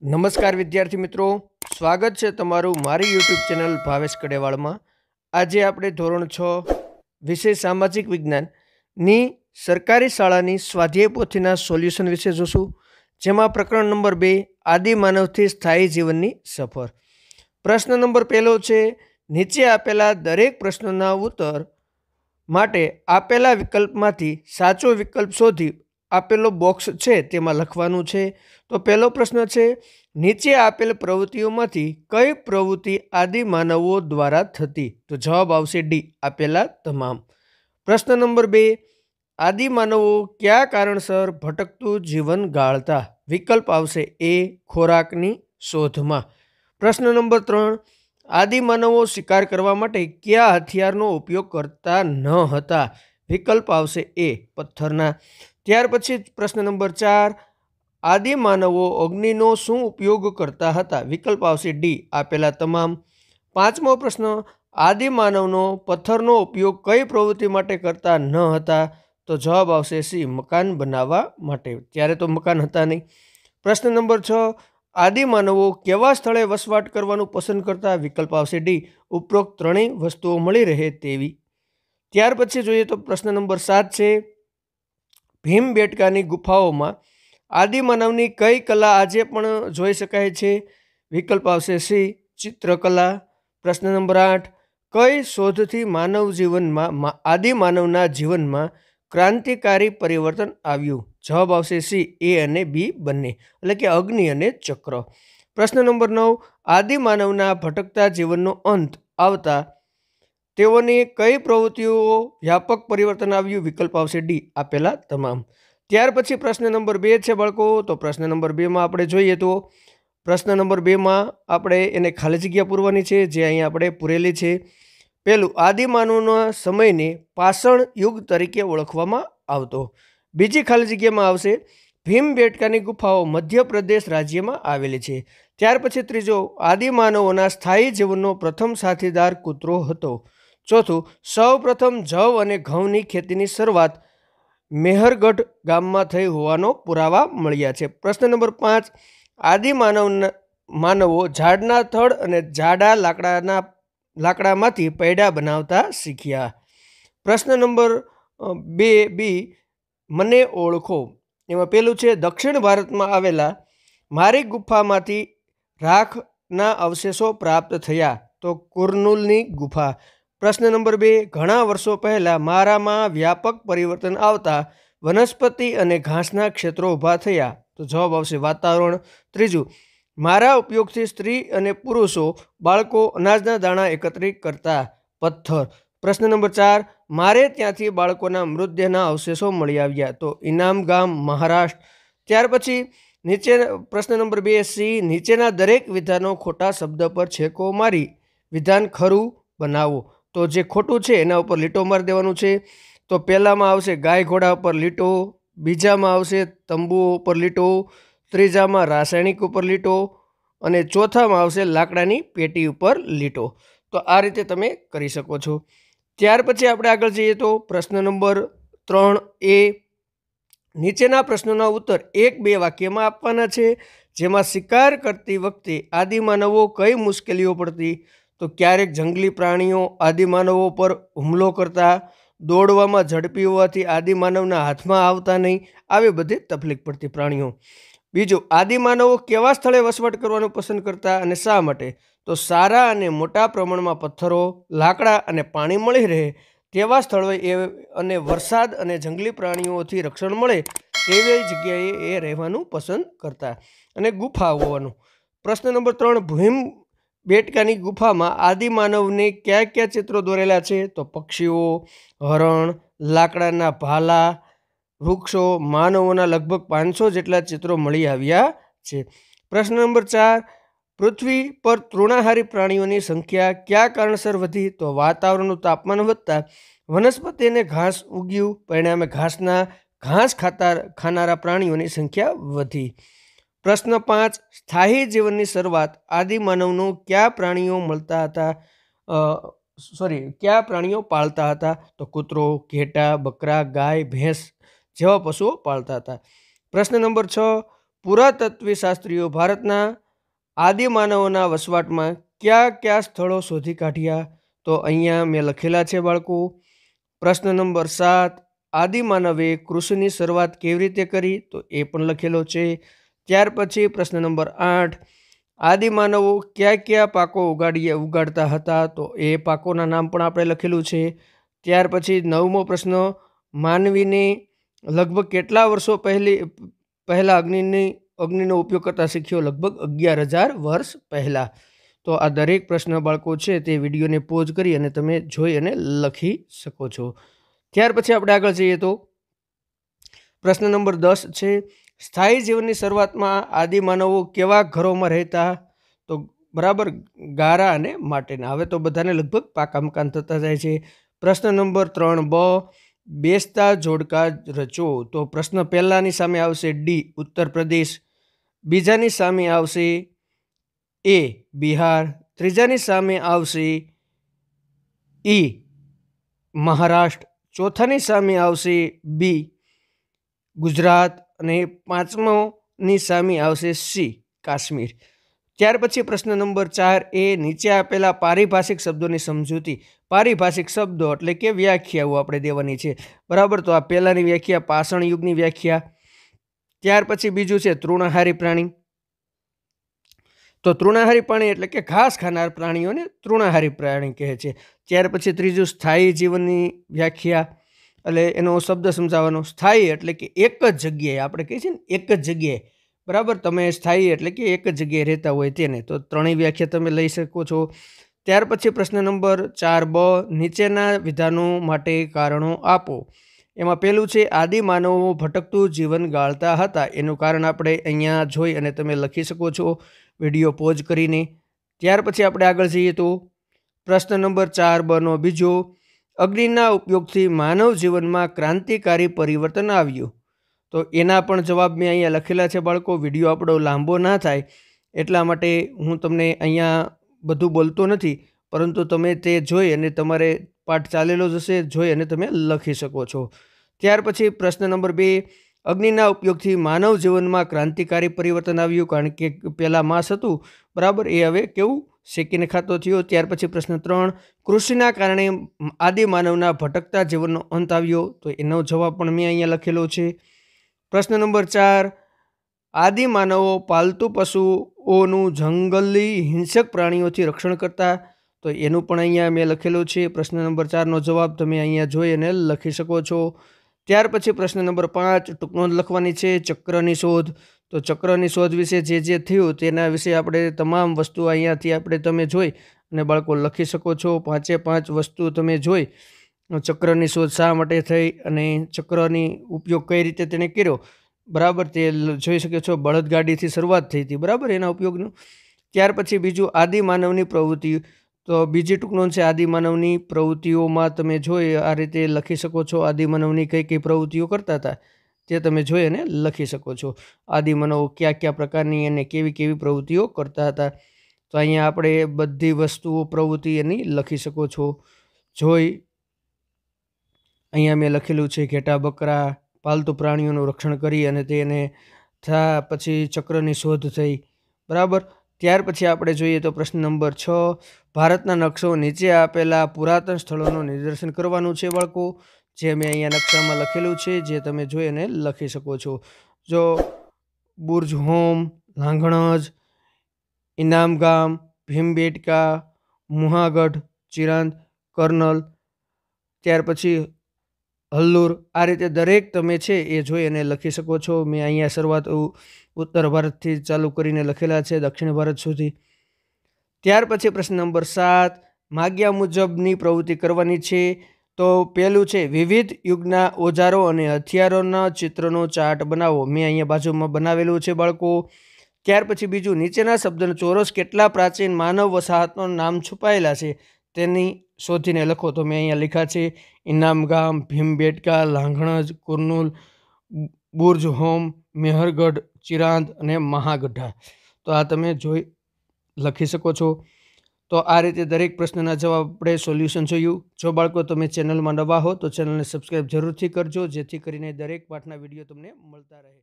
નમસ્કાર વિદ્યાર્થી મિત્રો સ્વાગત છે તમારું મારી યુટ્યુબ ચેનલ ભાવેશ કડેવાળમાં આજે આપણે ધોરણ છ વિષય સામાજિક વિજ્ઞાનની સરકારી શાળાની સ્વાધ્યાય પોથીના સોલ્યુશન વિશે જોશું જેમાં પ્રકરણ નંબર બે આદિ માનવથી સ્થાયી જીવનની સફર પ્રશ્ન નંબર પહેલો છે નીચે આપેલા દરેક પ્રશ્નોના ઉત્તર માટે આપેલા વિકલ્પમાંથી સાચો વિકલ્પ શોધી આપેલો બોક્સ છે તેમાં લખવાનું છે તો પહેલો પ્રશ્ન છે નીચે આપેલ પ્રવૃત્તિઓમાંથી કઈ પ્રવૃત્તિ આદિ માનવો દ્વારા થતી તો જવાબ આવશે ડી આપેલા તમામ પ્રશ્ન નંબર બે આદિ માનવો કયા કારણસર ભટકતું જીવન ગાળતા વિકલ્પ આવશે એ ખોરાકની શોધમાં પ્રશ્ન નંબર ત્રણ આદિ માનવો શિકાર કરવા માટે કયા હથિયારનો ઉપયોગ કરતા ન હતા વિકલ્પ આવશે એ પથ્થરના ત્યાર પછી પ્રશ્ન નંબર ચાર આદિ માનવો અગ્નિનો શું ઉપયોગ કરતા હતા વિકલ્પ આવશે ડી આપેલા તમામ પાંચમો પ્રશ્ન આદિ માનવનો પથ્થરનો ઉપયોગ કઈ પ્રવૃત્તિ માટે કરતા ન હતા તો જવાબ આવશે સી મકાન બનાવવા માટે ત્યારે તો મકાન હતા નહીં પ્રશ્ન નંબર છ આદિમાનવો કેવા સ્થળે વસવાટ કરવાનું પસંદ કરતા વિકલ્પ આવશે ડી ઉપરોક્ત ત્રણેય વસ્તુઓ મળી રહે તેવી ત્યાર પછી જોઈએ તો પ્રશ્ન નંબર સાત છે ભીમબેટકાની ગુફાઓમાં આદિમાનવની કઈ કલા આજે પણ જોઈ શકાય છે વિકલ્પ આવશે સી ચિત્રકલા પ્રશ્ન નંબર આઠ કઈ શોધથી માનવ જીવનમાં આદિમાનવના જીવનમાં ક્રાંતિકારી પરિવર્તન આવ્યું જવાબ આવશે સી એ અને બી બંને એટલે કે અગ્નિ અને ચક્ર પ્રશ્ન નંબર નવ આદિમાનવના ભટકતા જીવનનો અંત આવતા તેઓની કઈ પ્રવૃત્તિઓ વ્યાપક પરિવર્તન આવ્યું વિકલ્પ આવશે ડી આપેલા તમામ ત્યાર પછી પ્રશ્ન નંબર બે છે બાળકો તો પ્રશ્ન નંબર બેમાં આપણે જોઈએ તો પ્રશ્ન નંબર બેમાં આપણે એને ખાલી જગ્યા પૂરવાની છે જે અહીં આપણે પૂરેલી છે પહેલું આદિમાનવના સમયને પાષણ યુગ તરીકે ઓળખવામાં આવતો બીજી ખાલી જગ્યામાં આવશે ભીમબેટકાની ગુફાઓ મધ્યપ્રદેશ રાજ્યમાં આવેલી છે ત્યાર પછી ત્રીજો આદિમાનવોના સ્થાયી જીવનનો પ્રથમ સાથીદાર કૂતરો હતો ચોથું સૌપ્રથમ જવ અને ઘઉંની ખેતીની શરૂઆત મેહરગઢ ગામમાં થઈ હોવાનો પુરાવા મળ્યા છે પ્રશ્ન નંબર પાંચ આદિ માનવના માનવો ઝાડના થડ અને જાડા લાકડાના લાકડામાંથી પૈડા બનાવતા શીખ્યા પ્રશ્ન નંબર બે બી મને ઓળખો એમાં પેલું છે દક્ષિણ ભારતમાં આવેલા મારી ગુફામાંથી રાખના અવશેષો પ્રાપ્ત થયા તો કુર્નુલની ગુફા પ્રશ્ન નંબર બે ઘણા વર્ષો પહેલાં મારામાં વ્યાપક પરિવર્તન આવતા વનસ્પતિ અને ઘાસના ક્ષેત્રો ઊભા થયા તો જવાબ આવશે વાતાવરણ ત્રીજું મારા ઉપયોગથી સ્ત્રી અને પુરુષો બાળકો અનાજના દાણા એકત્રિત કરતા પથ્થર પ્રશ્ન નંબર ચાર મારે ત્યાંથી બાળકોના મૃતદેહના અવશેષો મળી આવ્યા તો ઇનામ ગામ મહારાષ્ટ્ર ત્યાર પછી નીચે પ્રશ્ન નંબર બે સી નીચેના દરેક વિધાનો ખોટા શબ્દ પર છેકો મારી વિધાન ખરું બનાવો તો જે ખોટું છે એના ઉપર લીટો મારી દેવાનું છે તો પહેલાંમાં આવશે ગાય ઘોડા ઉપર લીટો બીજામાં આવશે તંબુઓ ઉપર લીટો ત્રીજામાં રાસાયણિક ઉપર લીટો અને ચોથામાં આવશે લાકડાની પેટી ઉપર લીટો તો આ રીતે તમે કરી શકો છો ત્યાર પછી આપણે આગળ જઈએ તો પ્રશ્ન નંબર ત્રણ એ નીચેના પ્રશ્નોના ઉત્તર એક બે વાક્યમાં આપવાના છે જેમાં શિકાર કરતી વખતે આદિમાનવો કઈ મુશ્કેલીઓ પડતી તો ક્યારેક જંગલી પ્રાણીઓ આદિમાનવો પર હુમલો કરતા દોડવામાં ઝડપી હોવાથી આદિમાનવના હાથમાં આવતા નહીં આવી બધી તકલીફ પડતી પ્રાણીઓ બીજું આદિમાનવો કેવા સ્થળે વસવાટ કરવાનું પસંદ કરતા અને શા માટે તો સારા અને મોટા પ્રમાણમાં પથ્થરો લાકડા અને પાણી મળી રહે તેવા સ્થળોએ એ અને વરસાદ અને જંગલી પ્રાણીઓથી રક્ષણ મળે તેવી જગ્યાએ એ રહેવાનું પસંદ કરતા અને ગુફા હોવાનું પ્રશ્ન નંબર ત્રણ ભૂમ બેટકાની ગુફામાં આદિમાનવને કયા કયા ચિત્રો દોરેલા છે તો પક્ષીઓ હરણ લાકડાના ભાલા વૃક્ષો માનવોના લગભગ પાંચસો જેટલા ચિત્રો મળી આવ્યા છે પ્રશ્ન નંબર ચાર પૃથ્વી પર તૃણાહારી પ્રાણીઓની સંખ્યા કયા કારણસર વધી તો વાતાવરણનું તાપમાન વધતા વનસ્પતિને ઘાસ ઉગ્યું પરિણામે ઘાસના ઘાસ ખાતા ખાનારા પ્રાણીઓની સંખ્યા વધી પ્રશ્ન પાંચ સ્થાયી જીવનની શરૂઆત આદિમાનવનું કયા પ્રાણીઓ મળતા હતા સોરી કયા પ્રાણીઓ પાળતા હતા તો કૂતરો ઘેટા બકરા ગાય ભેંસ જેવા પશુઓ પાળતા હતા પ્રશ્ન નંબર છ પુરાતત્વી શાસ્ત્રીઓ ભારતના આદિમાનવોના વસવાટમાં કયા કયા સ્થળો શોધી કાઢ્યા તો અહીંયા મેં લખેલા છે બાળકો પ્રશ્ન નંબર સાત આદિમાનવે કૃષિની શરૂઆત કેવી રીતે કરી તો એ પણ લખેલો છે ત્યાર પછી પ્રશ્ન નંબર આઠ આદિમાનવો કયા કયા પાકો ઉગાડીએ ઉગાડતા હતા તો એ પાકોના નામ પણ આપણે લખેલું છે ત્યાર પછી નવમો પ્રશ્ન માનવીને લગભગ કેટલા વર્ષો પહેલી પહેલાં અગ્નિની અગ્નિનો ઉપયોગ કરતા શીખ્યો લગભગ અગિયાર હજાર વર્ષ પહેલાં તો આ દરેક પ્રશ્ન બાળકો છે તે વિડીયોને પોઝ કરી અને તમે જોઈ અને લખી શકો છો ત્યાર પછી આપણે આગળ જઈએ તો પ્રશ્ન નંબર દસ છે સ્થાયી જીવનની શરૂઆતમાં આદિમાનવો કેવા ઘરોમાં રહેતા તો બરાબર ગારા અને માટીના હવે તો બધાને લગભગ પાકા મકાન થતા જાય છે પ્રશ્ન નંબર ત્રણ બ બેસતા જોડકા રચો તો પ્રશ્ન પહેલાંની સામે આવશે ડી ઉત્તર પ્રદેશ બીજાની સામે આવશે એ બિહાર ત્રીજાની સામે આવશે ઈ મહારાષ્ટ્ર ચોથાની સામે આવશે બી ગુજરાત અને પાંચમોની સામે આવશે સી કાશ્મીર ત્યાર પછી પ્રશ્ન નંબર ચાર એ નીચે આપેલા પારિભાષિક શબ્દોની સમજૂતી પારિભાષિક શબ્દો એટલે કે વ્યાખ્યાઓ આપણે દેવાની છે બરાબર તો આ પહેલાંની વ્યાખ્યા પાષણ યુગની વ્યાખ્યા ત્યાર પછી બીજું છે તૃણાહારી પ્રાણી તો તૃણાહારી પ્રાણી એટલે કે ઘાસ ખાનાર પ્રાણીઓને તૃણાહારી પ્રાણી કહે છે ત્યાર પછી ત્રીજું સ્થાયી જીવનની વ્યાખ્યા એટલે એનો શબ્દ સમજાવવાનો સ્થાયી એટલે કે એક જ જગ્યાએ આપણે કહીએ છીએ ને એક જ જગ્યાએ બરાબર તમે સ્થાયી એટલે કે એક જ જગ્યાએ રહેતા હોય તેને તો ત્રણેય વ્યાખ્યા તમે લઈ શકો છો ત્યાર પછી પ્રશ્ન નંબર ચાર બ નીચેના વિધાનો માટે કારણો આપો એમાં પહેલું છે આદિ માનવો ભટકતું જીવન ગાળતા હતા એનું કારણ આપણે અહીંયા જોઈ અને તમે લખી શકો છો વિડીયો પોઝ કરીને ત્યાર પછી આપણે આગળ જઈએ તો પ્રશ્ન નંબર ચાર બનો બીજો અગ્નિના ઉપયોગથી માનવ જીવનમાં ક્રાંતિકારી પરિવર્તન આવ્યું તો એના પણ જવાબ મેં અહીંયા લખેલા છે બાળકો વિડીયો આપણો લાંબો ના થાય એટલા માટે હું તમને અહીંયા બધું બોલતો નથી પરંતુ તમે તે જોઈ અને તમારે પાઠ ચાલેલો જશે જોઈ અને તમે લખી શકો છો ત્યાર પછી પ્રશ્ન નંબર બે અગ્નિના ઉપયોગથી માનવ જીવનમાં ક્રાંતિકારી પરિવર્તન આવ્યું કારણ કે પહેલાં માસ હતું બરાબર એ હવે કેવું શેકીને ખાતો થયો ત્યાર પછી પ્રશ્ન ત્રણ કૃષિના કારણે આદિ માનવના ભટકતા જીવનનો અંત આવ્યો તો એનો જવાબ પણ મેં અહીંયા લખેલો છે પ્રશ્ન નંબર ચાર આદિ માનવો પાલતુ પશુઓનું જંગલી હિંસક પ્રાણીઓથી રક્ષણ કરતા તો એનું પણ અહીંયા મેં લખેલું છે પ્રશ્ન નંબર ચારનો જવાબ તમે અહીંયા જોઈ અને લખી શકો છો ત્યાર પછી પ્રશ્ન નંબર પાંચ ટૂંકનો લખવાની છે ચક્રની શોધ તો ચક્રની શોધ વિશે જે જે થયું તેના વિશે આપણે તમામ વસ્તુ અહીંયાથી આપણે તમે જોઈ અને બાળકો લખી શકો છો પાંચે પાંચ વસ્તુ તમે જોઈ ચક્રની શોધ શા માટે થઈ અને ચક્રની ઉપયોગ કઈ રીતે તેણે કર્યો બરાબર તે જોઈ શકે છો બળદગાડીથી શરૂઆત થઈ હતી બરાબર એના ઉપયોગનું ત્યાર પછી બીજું આદિમાનવની પ્રવૃત્તિ તો બીજી ટૂંકનો છે આદિમાનવની પ્રવૃત્તિઓમાં તમે જોઈ આ રીતે લખી શકો છો આદિમાનવની કઈ કઈ પ્રવૃત્તિઓ કરતા હતા તે તમે જોઈ અને લખી શકો છો આદિમનો કયા કયા પ્રકારની અને કેવી કેવી પ્રવૃત્તિઓ કરતા હતા તો અહીંયા આપણે બધી વસ્તુઓ પ્રવૃત્તિ એની લખી શકો છો જોઈ અહીંયા મેં લખેલું છે ઘેટા બકરા પાલતુ પ્રાણીઓનું રક્ષણ કરી અને તેને થા પછી ચક્રની શોધ થઈ બરાબર ત્યાર પછી આપણે જોઈએ તો પ્રશ્ન નંબર છ ભારતના નકશો નીચે આપેલા પુરાતન સ્થળોનું નિદર્શન કરવાનું છે બાળકો જે મેં અહીંયા નકશામાં લખેલું છે જે તમે જોઈ અને લખી શકો છો જો બુર્જ હોમ લાંઘણજ ઇનામગામ ભીમબેટકા મુહાગઢ ચિરાંદ કર્નલ ત્યાર પછી હલ્લુર આ રીતે દરેક તમે છે એ જોઈ અને લખી શકો છો મેં અહીંયા શરૂઆત ઉત્તર ભારતથી ચાલુ કરીને લખેલા છે દક્ષિણ ભારત સુધી ત્યાર પછી પ્રશ્ન નંબર સાત માગ્યા મુજબની પ્રવૃત્તિ કરવાની છે તો પહેલું છે વિવિધ યુગના ઓજારો અને હથિયારોના ચિત્રનો ચાર્ટ બનાવો મેં અહીંયા બાજુમાં બનાવેલું છે બાળકો ત્યાર પછી બીજું નીચેના શબ્દનો ચોરસ કેટલા પ્રાચીન માનવ વસાહતનું નામ છુપાયેલા છે તેની શોધીને લખો તો મેં અહીંયા લખ્યા છે ઇનામ ભીમબેટકા લાંઘણજ કુર્નુલ બુર્જ હોમ મેહરગઢ ચિરાંદ અને મહાગઢા તો આ તમે જોઈ લખી શકો છો તો આ રીતે દરેક પ્રશ્નના જવાબ આપણે સોલ્યુશન જોયું જો બાળકો તમે ચેનલમાં નવા હો તો ચેનલને સબસ્ક્રાઈબ જરૂરથી કરજો જેથી કરીને દરેક પાઠના વિડીયો તમને મળતા રહે